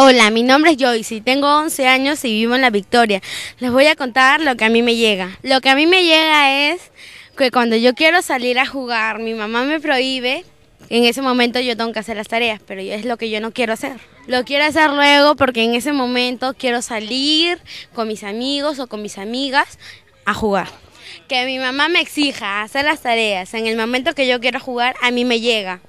Hola, mi nombre es Joyce y tengo 11 años y vivo en La Victoria. Les voy a contar lo que a mí me llega. Lo que a mí me llega es que cuando yo quiero salir a jugar, mi mamá me prohíbe. En ese momento yo tengo que hacer las tareas, pero es lo que yo no quiero hacer. Lo quiero hacer luego porque en ese momento quiero salir con mis amigos o con mis amigas a jugar. Que mi mamá me exija hacer las tareas en el momento que yo quiero jugar, a mí me llega.